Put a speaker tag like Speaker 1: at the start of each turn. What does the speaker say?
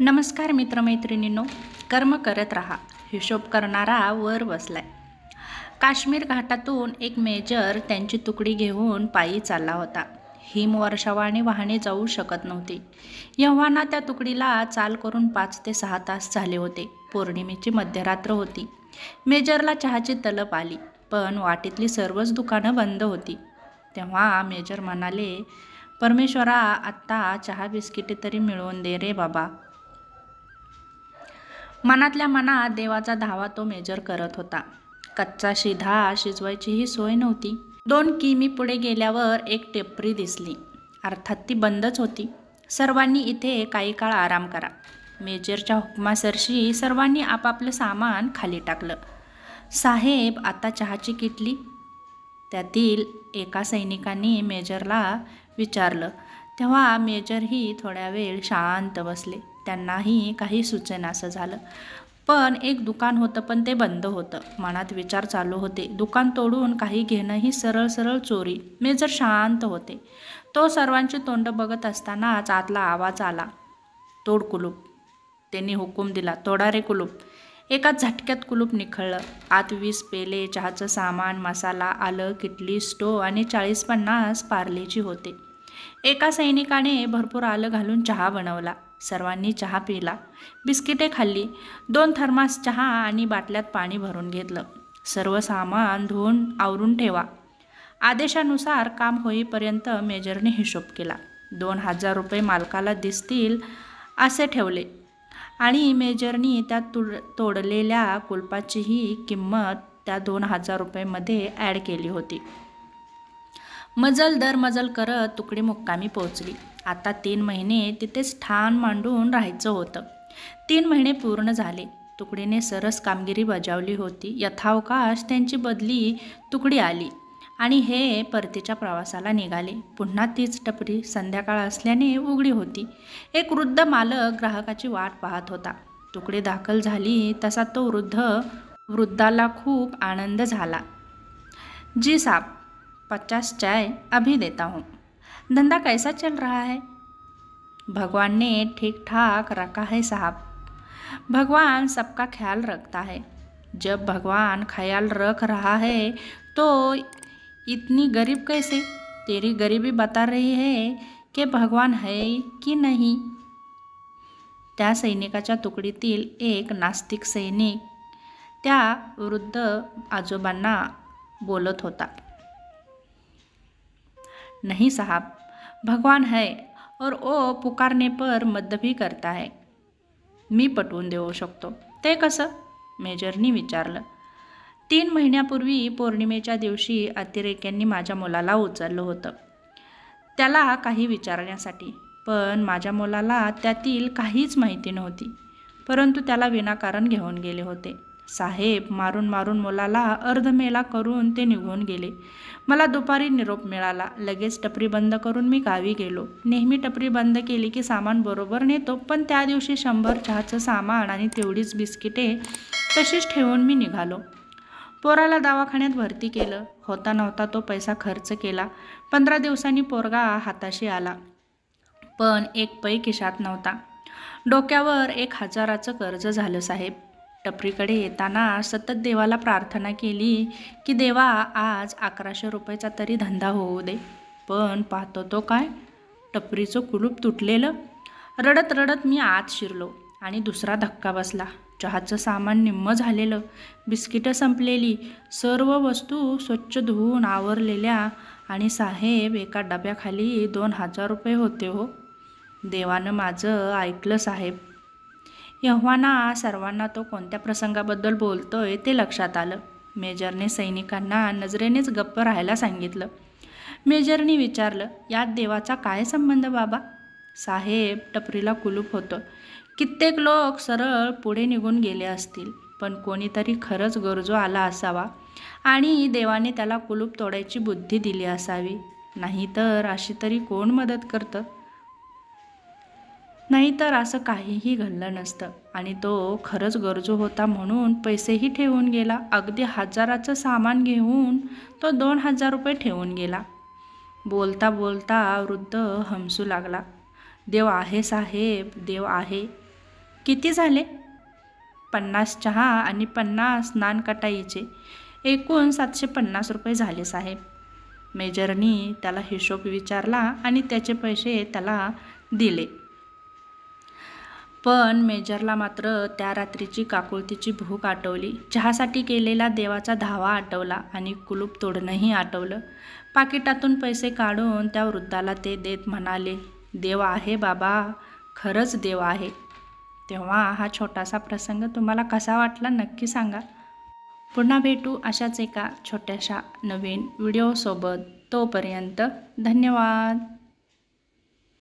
Speaker 1: नमस्कार मित्रमैत्रिणींनो कर्म करत राहा हिशोब करणारा वर बसलाय काश्मीर घाटातून एक मेजर त्यांची तुकडी घेऊन पायी चालला होता हिमवर्षावाने वाहने जाऊ शकत नव्हती यव्हाना त्या तुकडीला चाल करून पाच ते सहा तास झाले होते पौर्णिमेची मध्यरात्र होती मेजरला चहाची तलप आली पण वाटेतली सर्वच दुकानं बंद होती तेव्हा मेजर म्हणाले परमेश्वरा आत्ता चहा बिस्किटे तरी मिळवून दे रे बाबा मनातल्या मनात देवाचा धावा तो मेजर करत होता कच्चा शिधा शिजवायचीही सोय नव्हती दोन किमी पुढे गेल्यावर एक टेपरी दिसली अर्थात ती बंदच होती सर्वांनी इथे काही काळ आराम करा मेजरच्या हुकमासरशी सर्वांनी आपापलं सामान खाली टाकलं साहेब आता चहाची किटली त्यातील एका सैनिकांनी मेजरला विचारलं तेव्हा मेजरही थोड्या वेळ शांत बसले त्यांनाही काही सुचेन असं झालं पण एक दुकान होतं पण ते बंद होतं मनात विचार चालू होते दुकान तोडून काही घेणंही सरळ सरळ चोरी मी जर शांत होते तो सर्वांची तोंड बघत असतानाच आतला आवाज आला तोड कुलूप त्यांनी हुकूम दिला तोडा रे कुलूप एका झटक्यात कुलूप निखळलं आत वीस पेले चहाचं सामान मसाला आलं किटली स्टो आणि चाळीस पन्नास पार्लेची होते एका सैनिकाने भरपूर आलं घालून चहा बनवला सर्वांनी चहा पिला बिस्किटे खाल्ली दोन थर्मास चहा आणि बाटल्यात पाणी भरून घेतलं सर्व सामान धुवून आवरून ठेवा आदेशानुसार काम होईपर्यंत मेजरने हिशोब केला दोन हजार रुपये मालकाला दिसतील असे ठेवले आणि मेजरनी त्या तुड तोडलेल्या कुलपाचीही किंमत त्या दोन हजार रुपयेमध्ये ॲड केली होती मजल दर मजल करत तुकडी मुक्कामी पोहोचली आता तीन महिने तिथेच ठाण मांडून राहायचं होतं तीन महिने पूर्ण झाले तुकडीने सरस कामगिरी बजावली होती यथावकाश त्यांची बदली तुकडी आली आणि हे परतीच्या प्रवासाला निघाले पुन्हा तीच टपरी संध्याकाळ असल्याने उघडी होती एक वृद्ध मालक ग्राहकाची वाट पाहत होता तुकडी दाखल झाली तसा तो वृद्ध वृद्धाला खूप आनंद झाला जी साप पचास चाय अभी देता हूँ धंधा कैसा चल रहा है भगवान ने ठीक ठाक रखा है साहब भगवान सबका ख्याल रखता है जब भगवान ख्याल रख रहा है तो इतनी गरीब कैसे तेरी गरीबी बता रही है कि भगवान है की नाही त्या सैनिकाच्या तुकडीतील एक नास्तिक सैनिक त्या वृद्ध आजोबांना बोलत होता नहीं साहब भगवान है और ओ पुकारने पर भी करता है मी पटवून देऊ शकतो ते कसं मेजरनी विचारलं तीन महिन्यापूर्वी पौर्णिमेच्या दिवशी अतिरेक्यांनी माझ्या मुलाला उचललं होतं त्याला काही विचारण्यासाठी पण माझ्या मुलाला त्यातील काहीच माहिती नव्हती परंतु त्याला विनाकारण घेऊन गेले होते साहेब मारून मारून मुलाला अर्धमेला करून ते निघून गेले मला दुपारी निरोप मिळाला लगेच टपरी बंद करून मी गावी गेलो नेहमी टपरी बंद केली की सामान बरोबर नेतो पण त्या दिवशी शंभर चहाचं सामान आणि तेवढीच बिस्किटे तशीच ठेवून मी निघालो पोराला दवाखान्यात भरती केलं होता नव्हता तो पैसा खर्च केला पंधरा दिवसांनी पोरगा हाताशी आला पण एक पै खिशात नव्हता डोक्यावर एक हजाराचं कर्ज झालं साहेब टपरीकडे येताना सतत देवाला प्रार्थना केली की देवा आज अकराशे रुपयाचा तरी धंदा होऊ दे पण पाहतो तो काय टपरीचं कुलूप तुटलेलं रडत रडत मी आत शिरलो आणि दुसरा धक्का बसला चहाचं सामान निम्म झालेलं बिस्किटं संपलेली सर्व वस्तू स्वच्छ धुवून आवरलेल्या आणि साहेब एका डब्याखाली दोन हजार रुपये होते हो देवानं माझं ऐकलं साहेब यव्हाना सर्वांना तो कोणत्या प्रसंगाबद्दल बोलतोय ते लक्षात आलं मेजरने सैनिकांना नजरेनेच गप्प राहायला सांगितलं मेजरने विचारलं यात देवाचा काय संबंध बाबा साहेब टपरीला कुलूप होतं कित्येक लोक सरळ पुढे निघून गेले असतील पण कोणीतरी खरंच गरजो आला असावा आणि देवाने त्याला कुलूप तोडायची बुद्धी दिली असावी नाहीतर अशी तरी कोण मदत करतं नाहीतर असं काहीही घडलं नसतं आणि तो खरंच गरजू होता म्हणून पैसेही ठेवून गेला अगदी हजाराचं सामान घेऊन तो दोन हजार रुपये ठेवून गेला बोलता बोलता वृद्ध हमसू लागला देव आहे साहेब देव आहे किती झाले पन्नास चहा आणि पन्नास नानकटाईचे एकूण सातशे पन्नास रुपये झाले साहेब मेजरनी त्याला हिशोब विचारला आणि त्याचे पैसे त्याला दिले पण मेजरला मात्र त्या रात्रीची काकुळतीची भूक आटवली चहासाठी केलेला देवाचा धावा आटवला आणि कुलूप तोडणंही आटवलं पाकिटातून पैसे काढून त्या वृद्धाला ते देत म्हणाले देव आहे बाबा खरंच देव आहे तेव्हा हा छोटासा प्रसंग तुम्हाला कसा वाटला नक्की सांगा पुन्हा भेटू अशाच एका छोट्याशा नवीन व्हिडिओसोबत तोपर्यंत धन्यवाद